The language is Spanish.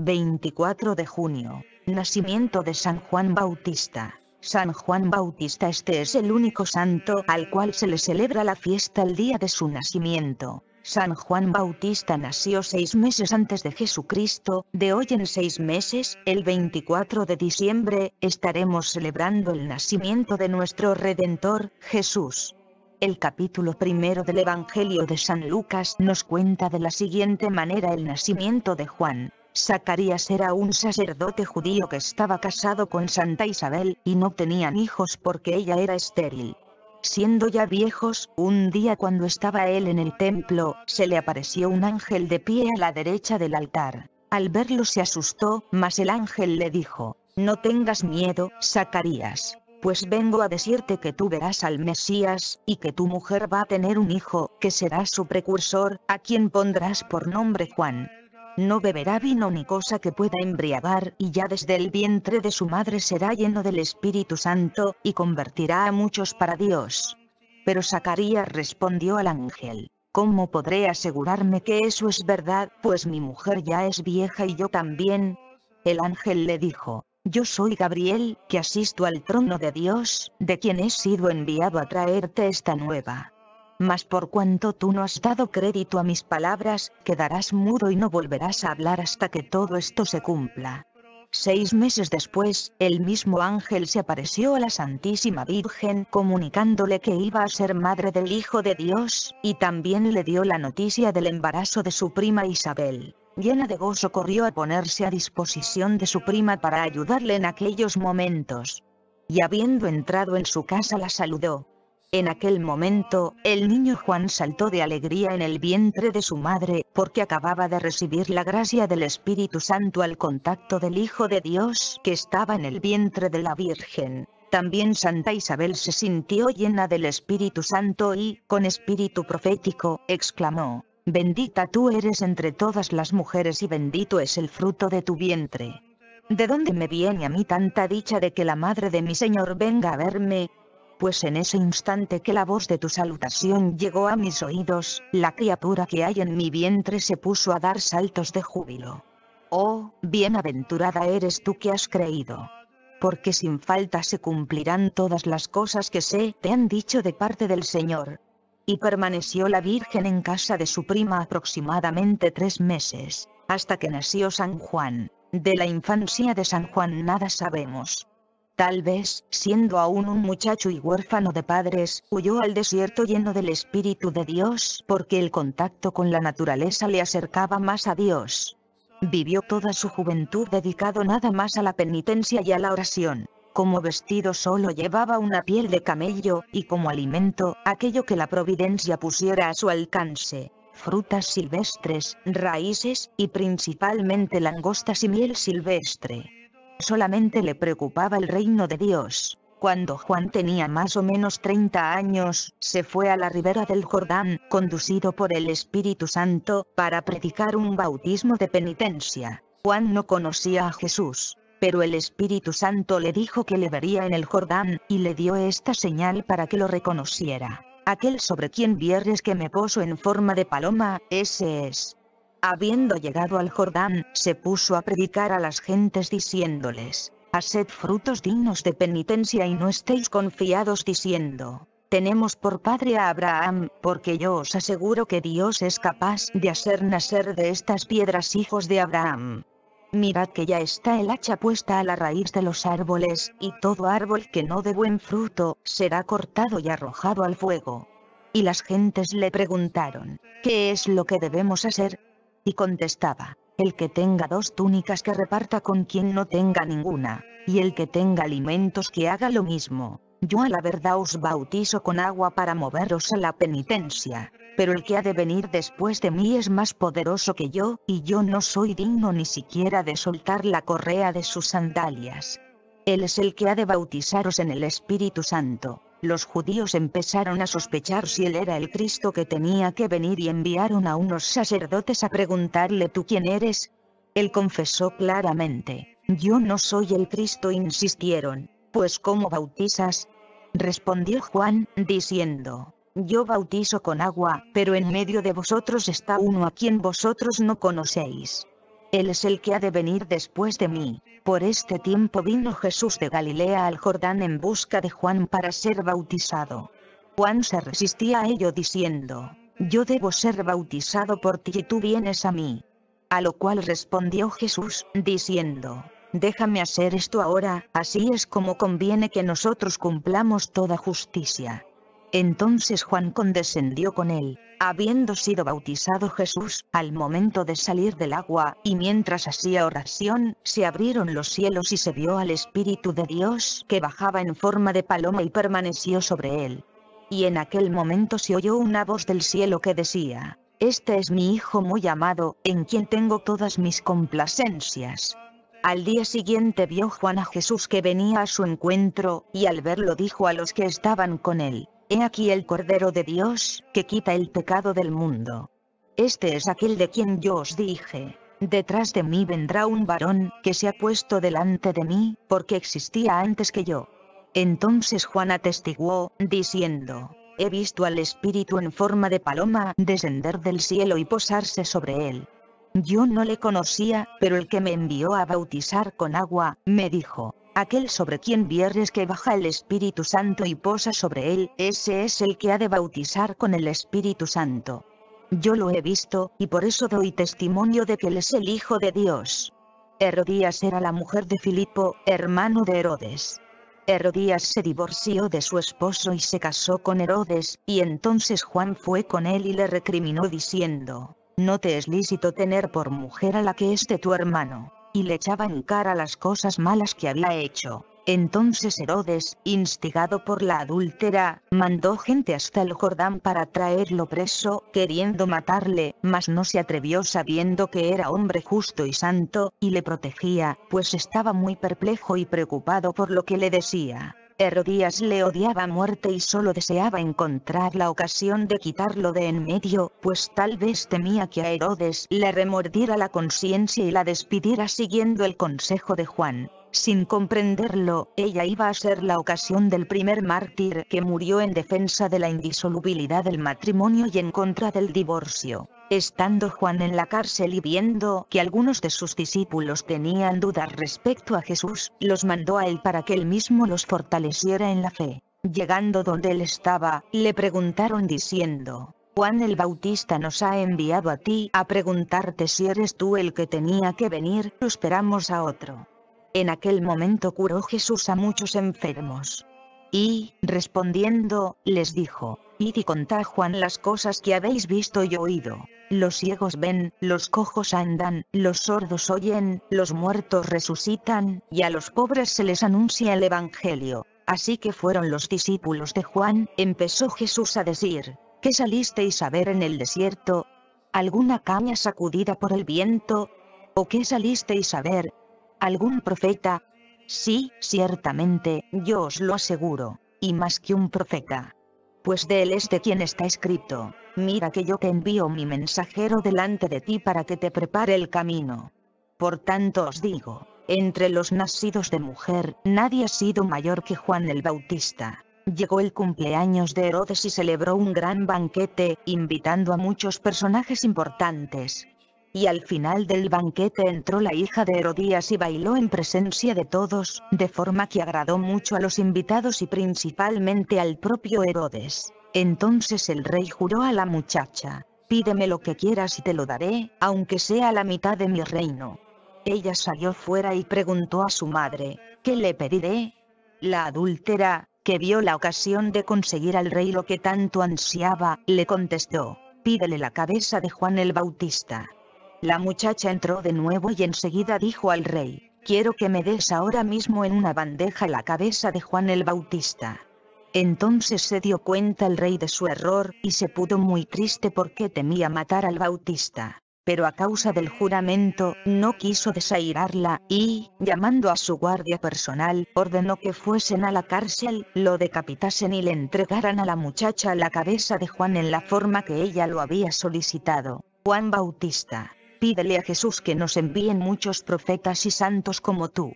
24 de junio, nacimiento de San Juan Bautista. San Juan Bautista este es el único santo al cual se le celebra la fiesta el día de su nacimiento. San Juan Bautista nació seis meses antes de Jesucristo, de hoy en seis meses, el 24 de diciembre, estaremos celebrando el nacimiento de nuestro Redentor, Jesús. El capítulo primero del Evangelio de San Lucas nos cuenta de la siguiente manera el nacimiento de Juan. Zacarías era un sacerdote judío que estaba casado con Santa Isabel, y no tenían hijos porque ella era estéril. Siendo ya viejos, un día cuando estaba él en el templo, se le apareció un ángel de pie a la derecha del altar. Al verlo se asustó, mas el ángel le dijo, No tengas miedo, Zacarías, pues vengo a decirte que tú verás al Mesías, y que tu mujer va a tener un hijo, que será su precursor, a quien pondrás por nombre Juan. No beberá vino ni cosa que pueda embriagar, y ya desde el vientre de su madre será lleno del Espíritu Santo, y convertirá a muchos para Dios. Pero Zacarías respondió al ángel, ¿cómo podré asegurarme que eso es verdad, pues mi mujer ya es vieja y yo también? El ángel le dijo, yo soy Gabriel, que asisto al trono de Dios, de quien he sido enviado a traerte esta nueva. Mas por cuanto tú no has dado crédito a mis palabras, quedarás mudo y no volverás a hablar hasta que todo esto se cumpla. Seis meses después, el mismo ángel se apareció a la Santísima Virgen comunicándole que iba a ser madre del Hijo de Dios, y también le dio la noticia del embarazo de su prima Isabel llena de gozo corrió a ponerse a disposición de su prima para ayudarle en aquellos momentos. Y habiendo entrado en su casa la saludó. En aquel momento, el niño Juan saltó de alegría en el vientre de su madre, porque acababa de recibir la gracia del Espíritu Santo al contacto del Hijo de Dios que estaba en el vientre de la Virgen. También Santa Isabel se sintió llena del Espíritu Santo y, con espíritu profético, exclamó, bendita tú eres entre todas las mujeres y bendito es el fruto de tu vientre. ¿De dónde me viene a mí tanta dicha de que la madre de mi Señor venga a verme? Pues en ese instante que la voz de tu salutación llegó a mis oídos, la criatura que hay en mi vientre se puso a dar saltos de júbilo. Oh, bienaventurada eres tú que has creído. Porque sin falta se cumplirán todas las cosas que sé te han dicho de parte del Señor y permaneció la Virgen en casa de su prima aproximadamente tres meses, hasta que nació San Juan. De la infancia de San Juan nada sabemos. Tal vez, siendo aún un muchacho y huérfano de padres, huyó al desierto lleno del Espíritu de Dios porque el contacto con la naturaleza le acercaba más a Dios. Vivió toda su juventud dedicado nada más a la penitencia y a la oración. Como vestido solo llevaba una piel de camello, y como alimento, aquello que la providencia pusiera a su alcance, frutas silvestres, raíces, y principalmente langostas y miel silvestre. Solamente le preocupaba el reino de Dios. Cuando Juan tenía más o menos 30 años, se fue a la ribera del Jordán, conducido por el Espíritu Santo, para predicar un bautismo de penitencia. Juan no conocía a Jesús, pero el Espíritu Santo le dijo que le vería en el Jordán, y le dio esta señal para que lo reconociera. Aquel sobre quien vieres que me poso en forma de paloma, ese es. Habiendo llegado al Jordán, se puso a predicar a las gentes diciéndoles, Haced frutos dignos de penitencia y no estéis confiados diciendo, tenemos por padre a Abraham, porque yo os aseguro que Dios es capaz de hacer nacer de estas piedras hijos de Abraham. Mirad que ya está el hacha puesta a la raíz de los árboles, y todo árbol que no dé buen fruto, será cortado y arrojado al fuego. Y las gentes le preguntaron, ¿qué es lo que debemos hacer? Y contestaba, el que tenga dos túnicas que reparta con quien no tenga ninguna, y el que tenga alimentos que haga lo mismo. Yo a la verdad os bautizo con agua para moveros a la penitencia, pero el que ha de venir después de mí es más poderoso que yo, y yo no soy digno ni siquiera de soltar la correa de sus sandalias. Él es el que ha de bautizaros en el Espíritu Santo. Los judíos empezaron a sospechar si él era el Cristo que tenía que venir y enviaron a unos sacerdotes a preguntarle tú quién eres. Él confesó claramente, yo no soy el Cristo insistieron, pues ¿cómo bautizas? Respondió Juan, diciendo, yo bautizo con agua, pero en medio de vosotros está uno a quien vosotros no conocéis. Él es el que ha de venir después de mí. Por este tiempo vino Jesús de Galilea al Jordán en busca de Juan para ser bautizado. Juan se resistía a ello diciendo, Yo debo ser bautizado por ti y tú vienes a mí. A lo cual respondió Jesús, diciendo, Déjame hacer esto ahora, así es como conviene que nosotros cumplamos toda justicia. Entonces Juan condescendió con él, habiendo sido bautizado Jesús, al momento de salir del agua, y mientras hacía oración, se abrieron los cielos y se vio al Espíritu de Dios que bajaba en forma de paloma y permaneció sobre él. Y en aquel momento se oyó una voz del cielo que decía, Este es mi Hijo muy amado, en quien tengo todas mis complacencias. Al día siguiente vio Juan a Jesús que venía a su encuentro, y al verlo dijo a los que estaban con él, He aquí el Cordero de Dios, que quita el pecado del mundo. Este es aquel de quien yo os dije, detrás de mí vendrá un varón, que se ha puesto delante de mí, porque existía antes que yo. Entonces Juan atestiguó, diciendo, he visto al Espíritu en forma de paloma descender del cielo y posarse sobre él. Yo no le conocía, pero el que me envió a bautizar con agua, me dijo, aquel sobre quien vieres que baja el Espíritu Santo y posa sobre él, ese es el que ha de bautizar con el Espíritu Santo. Yo lo he visto, y por eso doy testimonio de que él es el Hijo de Dios. Herodías era la mujer de Filipo, hermano de Herodes. Herodías se divorció de su esposo y se casó con Herodes, y entonces Juan fue con él y le recriminó diciendo, No te es lícito tener por mujer a la que es de tu hermano y le echaba en cara las cosas malas que había hecho. Entonces Herodes, instigado por la adúltera, mandó gente hasta el Jordán para traerlo preso, queriendo matarle, mas no se atrevió sabiendo que era hombre justo y santo, y le protegía, pues estaba muy perplejo y preocupado por lo que le decía. Herodías le odiaba a muerte y solo deseaba encontrar la ocasión de quitarlo de en medio, pues tal vez temía que a Herodes le remordiera la conciencia y la despidiera siguiendo el consejo de Juan. Sin comprenderlo, ella iba a ser la ocasión del primer mártir que murió en defensa de la indisolubilidad del matrimonio y en contra del divorcio. Estando Juan en la cárcel y viendo que algunos de sus discípulos tenían dudas respecto a Jesús, los mandó a él para que él mismo los fortaleciera en la fe. Llegando donde él estaba, le preguntaron diciendo, Juan el Bautista nos ha enviado a ti a preguntarte si eres tú el que tenía que venir, esperamos a otro. En aquel momento curó Jesús a muchos enfermos. Y, respondiendo, les dijo, Id y contad Juan las cosas que habéis visto y oído. Los ciegos ven, los cojos andan, los sordos oyen, los muertos resucitan, y a los pobres se les anuncia el Evangelio. Así que fueron los discípulos de Juan, empezó Jesús a decir, ¿qué salisteis a ver en el desierto? ¿Alguna caña sacudida por el viento? ¿O qué salisteis a ver? ¿Algún profeta? Sí, ciertamente, yo os lo aseguro, y más que un profeta pues de él es de quien está escrito, mira que yo te envío mi mensajero delante de ti para que te prepare el camino. Por tanto os digo, entre los nacidos de mujer, nadie ha sido mayor que Juan el Bautista. Llegó el cumpleaños de Herodes y celebró un gran banquete, invitando a muchos personajes importantes, y al final del banquete entró la hija de Herodías y bailó en presencia de todos, de forma que agradó mucho a los invitados y principalmente al propio Herodes. Entonces el rey juró a la muchacha, pídeme lo que quieras y te lo daré, aunque sea la mitad de mi reino. Ella salió fuera y preguntó a su madre, ¿qué le pediré? La adúltera, que vio la ocasión de conseguir al rey lo que tanto ansiaba, le contestó, pídele la cabeza de Juan el Bautista. La muchacha entró de nuevo y enseguida dijo al rey, quiero que me des ahora mismo en una bandeja la cabeza de Juan el Bautista. Entonces se dio cuenta el rey de su error, y se pudo muy triste porque temía matar al Bautista. Pero a causa del juramento, no quiso desairarla, y, llamando a su guardia personal, ordenó que fuesen a la cárcel, lo decapitasen y le entregaran a la muchacha la cabeza de Juan en la forma que ella lo había solicitado. Juan Bautista pídele a Jesús que nos envíen muchos profetas y santos como tú.